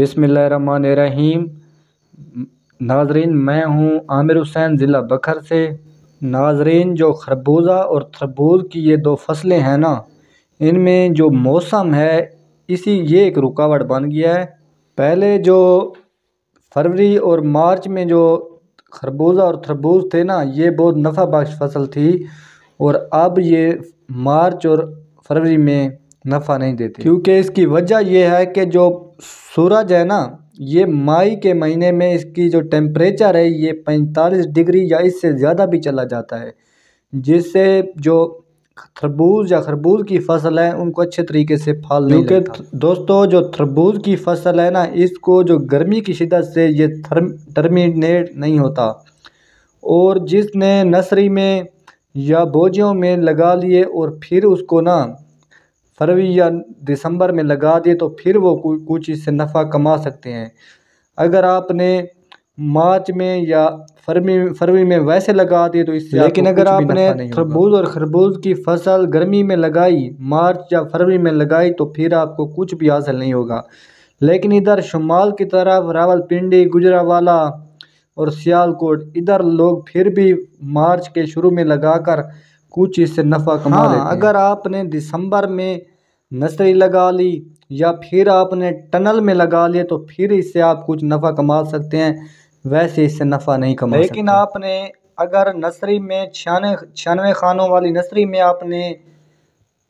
बिसमीम नाजरीन मैं हूँ आमिर हुसैन ज़िला बखर से नाजरीन जो खरबूजा और तरबूज की ये दो फसलें हैं ना इनमें जो मौसम है इसी ये एक रुकावट बन गया है पहले जो फरवरी और मार्च में जो खरबूजा और तरबूज थे ना ये बहुत नफ़ा बख्श फसल थी और अब ये मार्च और फरवरी में नफ़ा नहीं देते क्योंकि इसकी वजह यह है कि जो सूरज है ना ये मई के महीने में इसकी जो टेम्परेचर है ये पैंतालीस डिग्री या इससे ज़्यादा भी चला जाता है जिससे जो खरबूज या खरबूज की फसल है उनको अच्छे तरीके से फल नहीं क्योंकि दोस्तों जो खरबूज की फसल है ना इसको जो गर्मी की शिदत से ये टर्मिनेट नहीं होता और जिसने नर्सरी में या बोझियों में लगा लिए और फिर उसको ना फरवरी या दिसंबर में लगा दिए तो फिर वो कुछ इससे नफ़ा कमा सकते हैं अगर आपने मार्च में या फरवरी फरवरी में वैसे लगा दिए तो इससे लेकिन अगर आपने खरबूज और खरबूज की फसल गर्मी में लगाई मार्च या फरवरी में लगाई तो फिर आपको कुछ भी हासिल नहीं होगा लेकिन इधर शुमाल की तरफ रावलपिंडी गुजरावाला और सियालकोट इधर लोग फिर भी मार्च के शुरू में लगाकर कुछ इससे नफ़ा कमा हाँ, लेते हैं। अगर आपने दिसंबर में नर्सरी लगा ली या फिर आपने टनल में लगा लिए तो फिर इससे आप कुछ नफ़ा कमा सकते हैं वैसे इससे नफ़ा नहीं कमा लेकिन आपने अगर नर्सरी में छियानवे छियानवे खानों वाली नर्सरी में आपने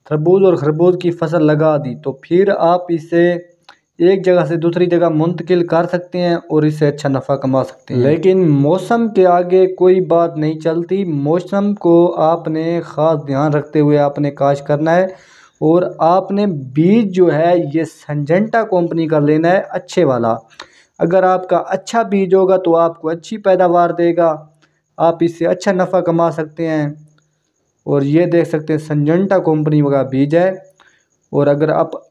खरबूज और खरबूज की फसल लगा दी तो फिर आप इसे एक जगह से दूसरी जगह मुंतकिल कर सकते हैं और इससे अच्छा नफ़ा कमा सकते हैं लेकिन मौसम के आगे कोई बात नहीं चलती मौसम को आपने ख़ास ध्यान रखते हुए आपने काश करना है और आपने बीज जो है ये संजेंटा कंपनी का लेना है अच्छे वाला अगर आपका अच्छा बीज होगा तो आपको अच्छी पैदावार देगा आप इससे अच्छा नफ़ा कमा सकते हैं और ये देख सकते हैं संजेंटा कंपनी का बीज है और अगर आप